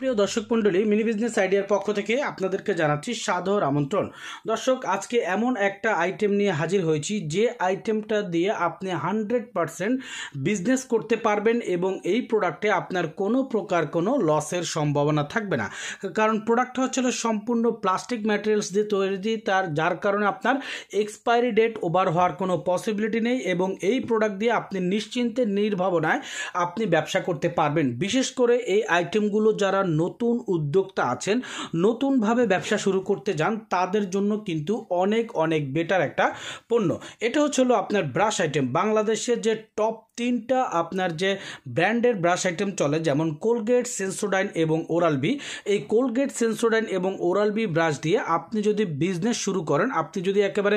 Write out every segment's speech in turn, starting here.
প্রিয় দর্শক মণ্ডলী মিনি বিজনেস আইডিয়ার পক্ষ থেকে আপনাদেরকে জানাচ্ছি সাদর আমন্ত্রণ দর্শক আজকে এমন একটা আইটেম নিয়ে হাজির হয়েছি যে আইটেমটা দিয়ে আপনি হান্ড্রেড পারসেন্ট বিজনেস করতে পারবেন এবং এই প্রোডাক্টে আপনার কোনো প্রকার কোনো লসের সম্ভাবনা থাকবে না কারণ প্রোডাক্টটা হচ্ছিল সম্পূর্ণ প্লাস্টিক ম্যাটেরিয়ালস দিয়ে তৈরি তার যার কারণে আপনার এক্সপায়ারি ডেট ওভার হওয়ার কোনো পসিবিলিটি নেই এবং এই প্রোডাক্ট দিয়ে আপনি নিশ্চিন্তে নির্ভাবনায় আপনি ব্যবসা করতে পারবেন বিশেষ করে এই আইটেমগুলো যারা নতুন উদ্যোক্তা আছেন নতুনভাবে ব্যবসা শুরু করতে যান তাদের জন্য কিন্তু অনেক অনেক বেটার একটা পণ্য এটা হচ্ছে হলো আপনার ব্রাশ আইটেম বাংলাদেশের যে টপ তিনটা আপনার যে ব্র্যান্ডের ব্রাশ আইটেম চলে যেমন কোলগেট সেন্সোডাইন এবং ওরাল বি এই কোলগেট সেন্সোডাইন এবং ওরাল বি ব্রাশ দিয়ে আপনি যদি বিজনেস শুরু করেন আপনি যদি একেবারে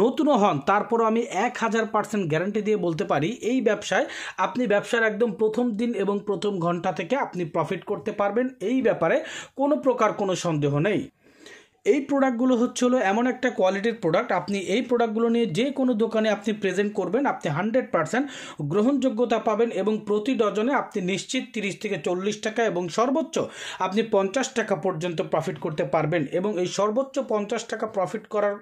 নতুনও হন তারপরও আমি এক হাজার পার্সেন্ট গ্যারান্টি দিয়ে বলতে পারি এই ব্যবসায় আপনি ব্যবসার একদম প্রথম দিন এবং প্রথম ঘন্টা থেকে আপনি প্রফিট করতে পারবেন এই ব্যাপারে কোনো প্রকার কোনো সন্দেহ নেই এই প্রোডাক্টগুলো হচ্ছে হলো এমন একটা কোয়ালিটির প্রোডাক্ট আপনি এই প্রোডাক্টগুলো নিয়ে যে কোনো দোকানে আপনি প্রেজেন্ট করবেন আপনি হান্ড্রেড পার্সেন্ট গ্রহণযোগ্যতা পাবেন এবং প্রতি ডজনে আপনি নিশ্চিত তিরিশ থেকে চল্লিশ টাকা এবং সর্বোচ্চ আপনি পঞ্চাশ টাকা পর্যন্ত প্রফিট করতে পারবেন এবং এই সর্বোচ্চ পঞ্চাশ টাকা প্রফিট করার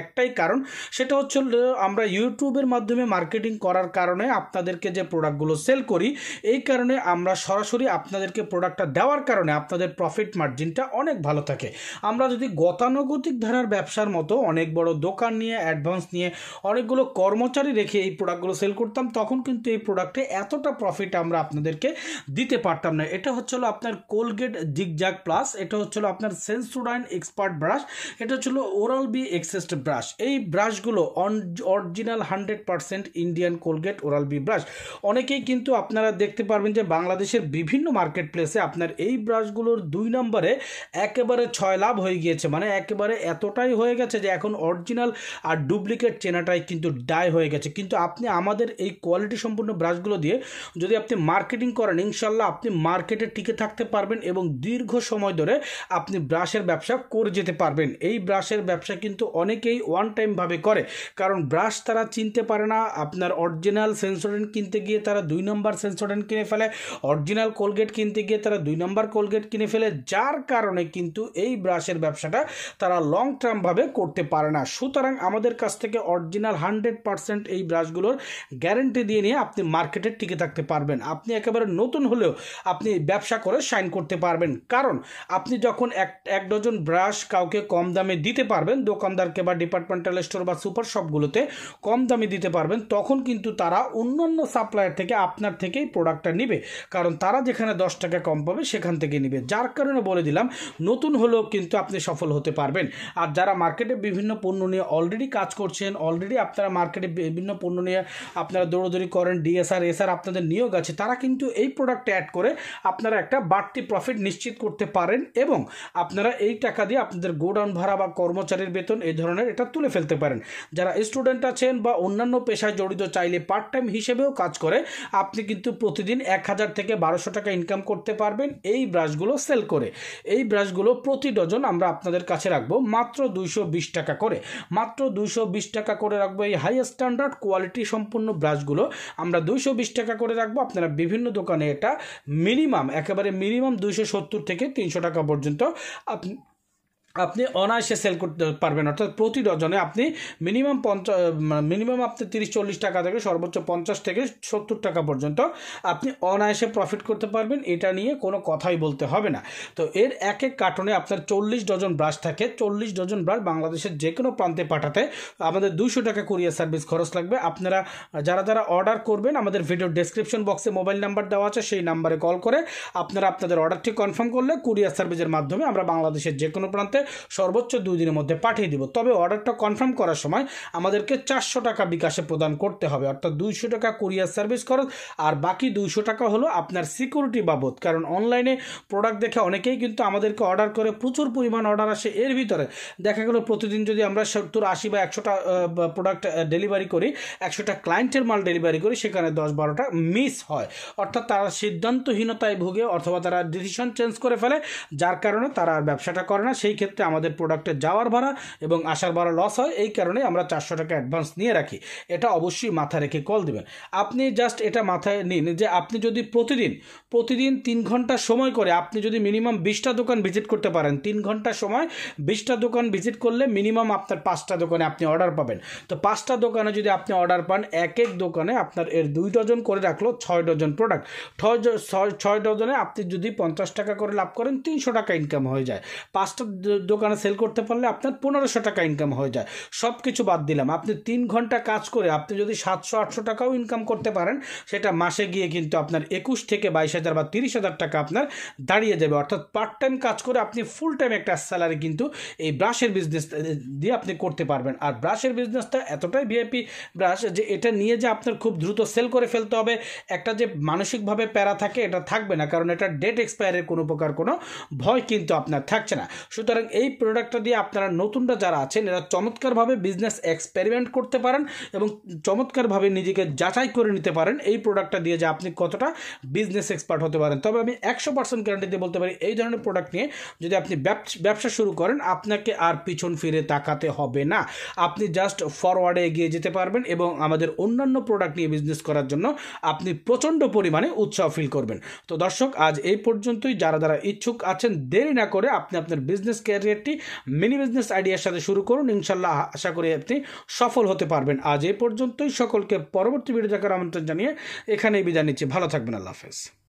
একটাই কারণ সেটা হচ্ছে আমরা ইউটিউবের মাধ্যমে মার্কেটিং করার কারণে আপনাদেরকে যে প্রোডাক্টগুলো সেল করি এই কারণে আমরা সরাসরি আপনাদেরকে প্রোডাক্টটা দেওয়ার কারণে আপনাদের প্রফিট মার্জিনটা অনেক ভালো থাকে আমরা যদি যদি গতানুগতিক ধারার ব্যবসার মতো অনেক বড় দোকান নিয়ে অ্যাডভান্স নিয়ে অনেকগুলো কর্মচারী রেখে এই প্রোডাক্টগুলো সেল করতাম তখন কিন্তু এই প্রোডাক্টে এতটা প্রফিট আমরা আপনাদেরকে দিতে পারতাম না এটা হচ্ছিল আপনার কোলগেট জিগজাগ প্লাস এটা হচ্ছিল আপনার সেন্সুডাইন এক্সপার্ট ব্রাশ এটা হচ্ছিল ওরাল বি এক্সেস্ট ব্রাশ এই ব্রাশগুলো অন original hundred percent Indian Colgate Oral B brush অনেকেই কিন্তু আপনারা দেখতে পারবেন যে বাংলাদেশের বিভিন্ন মার্কেট প্লেসে আপনার এই ব্রাশগুলোর দুই নম্বরে একেবারে ছয় লাভ হয়ে গিয়েছে দিয়েছে মানে একেবারে এতটাই হয়ে গেছে যে এখন অরিজিনাল আর ডুপ্লিকেট চেনাটাই কিন্তু ডাই হয়ে গেছে কিন্তু আপনি আমাদের এই কোয়ালিটি সম্পূর্ণ ব্রাশগুলো দিয়ে যদি আপনি মার্কেটিং করেন ইনশাল্লাহ আপনি মার্কেটে টিকে থাকতে পারবেন এবং দীর্ঘ সময় ধরে আপনি ব্রাশের ব্যবসা করে যেতে পারবেন এই ব্রাশের ব্যবসা কিন্তু অনেকেই ওয়ান টাইমভাবে করে কারণ ব্রাশ তারা চিনতে পারে না আপনার অরিজিনাল সেন্সোডেন্ট কিনতে গিয়ে তারা দুই নম্বর সেন্সোডেন্ট কিনে ফেলে অরিজিনাল কোলগেট কিনতে গিয়ে তারা দুই নম্বর কোলগেট কিনে ফেলে যার কারণে কিন্তু এই ব্রাশের ব্যবসা ব্যবসাটা তারা লং টার্মভাবে করতে পারে না সুতরাং আমাদের কাছ থেকে অরিজিনাল হান্ড্রেড পারসেন্ট এই ব্রাশগুলোর গ্যারেন্টি দিয়ে নিয়ে আপনি মার্কেটে টিকে থাকতে পারবেন আপনি একেবারে নতুন হলেও আপনি ব্যবসা করে সাইন করতে পারবেন কারণ আপনি যখন এক এক ডজন ব্রাশ কাউকে কম দামে দিতে পারবেন দোকানদারকে বা ডিপার্টমেন্টাল স্টোর বা সুপার শপগুলোতে কম দামে দিতে পারবেন তখন কিন্তু তারা অন্যান্য সাপ্লায়ার থেকে আপনার থেকেই প্রোডাক্টটা নেবে কারণ তারা যেখানে দশ টাকা কম পাবে সেখান থেকে নেবে যার কারণে বলে দিলাম নতুন হলেও কিন্তু আপনি সব সফল হতে পারবেন আর যারা মার্কেটে বিভিন্ন পণ্য নিয়ে অলরেডি কাজ করছেন অলরেডি আপনারা মার্কেটে বিভিন্ন পণ্য নিয়ে আপনারা দৌড়দৌড়ি করেন ডিএসআর এসআর আপনাদের নিয়োগ আছে তারা কিন্তু এই প্রোডাক্টে অ্যাড করে আপনারা একটা বাড়তি প্রফিট নিশ্চিত করতে পারেন এবং আপনারা এই টাকা দিয়ে আপনাদের গোডাউন ভাড়া বা কর্মচারীর বেতন এই ধরনের এটা তুলে ফেলতে পারেন যারা স্টুডেন্ট আছেন বা অন্যান্য পেশায় জড়িত চাইলে পার্ট টাইম হিসেবেও কাজ করে আপনি কিন্তু প্রতিদিন এক হাজার থেকে বারোশো টাকা ইনকাম করতে পারবেন এই ব্রাশগুলো সেল করে এই ব্রাশগুলো প্রতি ডজন আমরা আপনার আপনাদের কাছে রাখবো মাত্র দুইশো বিশ টাকা করে মাত্র দুইশো বিশ টাকা করে রাখবো এই হাই স্ট্যান্ডার্ড কোয়ালিটি সম্পূর্ণ ব্রাশগুলো আমরা দুইশো বিশ টাকা করে রাখবো আপনারা বিভিন্ন দোকানে এটা মিনিমাম একেবারে মিনিমাম দুইশো সত্তর থেকে তিনশো টাকা পর্যন্ত আপনি আপনি অনায়াসে সেল করতে পারবেন অর্থাৎ প্রতি ডজনে আপনি মিনিমাম পঞ্চাশ মিনিমাম আপনি তিরিশ চল্লিশ টাকা থেকে সর্বোচ্চ পঞ্চাশ থেকে সত্তর টাকা পর্যন্ত আপনি অনায়াসে প্রফিট করতে পারবেন এটা নিয়ে কোনো কথাই বলতে হবে না তো এর এক এক কার্টনে আপনার চল্লিশ ডজন ব্রাশ থাকে চল্লিশ ডজন ব্রাশ বাংলাদেশের যে কোনো প্রান্তে পাঠাতে আমাদের দুশো টাকা কুরিয়ার সার্ভিস খরচ লাগবে আপনারা যারা যারা অর্ডার করবেন আমাদের ভিডিও ডেসক্রিপশন বক্সে মোবাইল নাম্বার দেওয়া আছে সেই নাম্বারে কল করে আপনারা আপনাদের অর্ডারটি কনফার্ম করলে কুরিয়ার সার্ভিসের মাধ্যমে আমরা বাংলাদেশের যে কোনো প্রান্তে সর্বোচ্চ দুই দিনের মধ্যে পাঠিয়ে দিব তবে অর্ডারটা কনফার্ম করার সময় আমাদেরকে চারশো টাকা বিকাশে প্রদান করতে হবে অর্থাৎ দুইশো টাকা কুরিয়ার সার্ভিস খরচ আর বাকি দুইশো টাকা হলো আপনার সিকিউরিটি বাবদ কারণ অনলাইনে প্রোডাক্ট দেখে অনেকেই কিন্তু আমাদেরকে অর্ডার করে প্রচুর পরিমাণ অর্ডার আসে এর ভিতরে দেখা গেলো প্রতিদিন যদি আমরা সত্তর আশি বা একশোটা প্রোডাক্ট ডেলিভারি করি একশোটা ক্লায়েন্টের মাল ডেলিভারি করি সেখানে দশ বারোটা মিস হয় অর্থাৎ তারা সিদ্ধান্তহীনতায় ভুগে অথবা তারা ডিসিশন চেঞ্জ করে ফেলে যার কারণে তারা আর ব্যবসাটা করে না সেই ক্ষেত্রে সেক্ষেত্রে আমাদের প্রোডাক্টে যাওয়ার ভাড়া এবং আসার ভাড়া লস হয় এই কারণে আমরা চারশো টাকা অ্যাডভান্স নিয়ে রাখি এটা অবশ্যই মাথা রেখে কল দেবেন আপনি জাস্ট এটা মাথায় নিন যে আপনি যদি প্রতিদিন প্রতিদিন তিন ঘন্টা সময় করে আপনি যদি মিনিমাম বিশটা দোকান ভিজিট করতে পারেন তিন ঘন্টা সময় বিশটা দোকান ভিজিট করলে মিনিমাম আপনার পাঁচটা দোকানে আপনি অর্ডার পাবেন তো পাঁচটা দোকানে যদি আপনি অর্ডার পান এক এক দোকানে আপনার এর দুই ডজন করে রাখলো ছয় ডজন প্রোডাক্ট ছয় ছয় ডজনে আপনি যদি পঞ্চাশ টাকা করে লাভ করেন তিনশো টাকা ইনকাম হয়ে যায় পাঁচটা দোকানে সেল করতে পারলে আপনার পনেরোশো টাকা ইনকাম হয়ে যায় সব কিছু বাদ দিলাম আপনি তিন ঘন্টা কাজ করে আপনি যদি সাতশো আটশো টাকাও ইনকাম করতে পারেন সেটা মাসে গিয়ে কিন্তু আপনার একুশ থেকে বাইশ হাজার বা তিরিশ হাজার টাকা আপনার দাঁড়িয়ে যাবে অর্থাৎ পার্ট টাইম কাজ করে আপনি ফুল টাইম একটা স্যালারি কিন্তু এই ব্রাশের বিজনেস দিয়ে আপনি করতে পারবেন আর ব্রাশের বিজনেসটা এতটাই ভিআইপি ব্রাশ যে এটা নিয়ে যে আপনার খুব দ্রুত সেল করে ফেলতে হবে একটা যে মানসিকভাবে প্যারা থাকে এটা থাকবে না কারণ এটা ডেট এক্সপায়ারের কোনো প্রকার কোনো ভয় কিন্তু আপনার থাকছে না সুতরাং এই প্রোডাক্টটা দিয়ে আপনারা নতুনটা যারা আছেন এরা চমৎকারভাবে বিজনেস এক্সপেরিমেন্ট করতে পারেন এবং চমৎকারভাবে নিজেকে যাচাই করে নিতে পারেন এই প্রোডাক্টটা দিয়ে যে আপনি কতটা বিজনেস এক্সপার্ট হতে পারেন তবে আমি একশো পার্সেন্ট দিয়ে বলতে পারি এই ধরনের প্রোডাক্ট নিয়ে যদি আপনি ব্যবসা শুরু করেন আপনাকে আর পিছন ফিরে তাকাতে হবে না আপনি জাস্ট ফরওয়ার্ডে এগিয়ে যেতে পারবেন এবং আমাদের অন্যান্য প্রোডাক্ট নিয়ে বিজনেস করার জন্য আপনি প্রচণ্ড পরিমাণে উৎসাহ ফিল করবেন তো দর্শক আজ এই পর্যন্তই যারা যারা ইচ্ছুক আছেন দেরি না করে আপনি আপনার বিজনেসকে ক্যারিয়ারটি মিনি বিজনেস আইডিয়ার সাথে শুরু করুন ইনশাল্লাহ আশা করি আপনি সফল হতে পারবেন আজ এই পর্যন্তই সকলকে পরবর্তী ভিডিও দেখার আমন্ত্রণ জানিয়ে এখানেই বিদায় নিচ্ছি ভালো থাকবেন আল্লাহ হাফেজ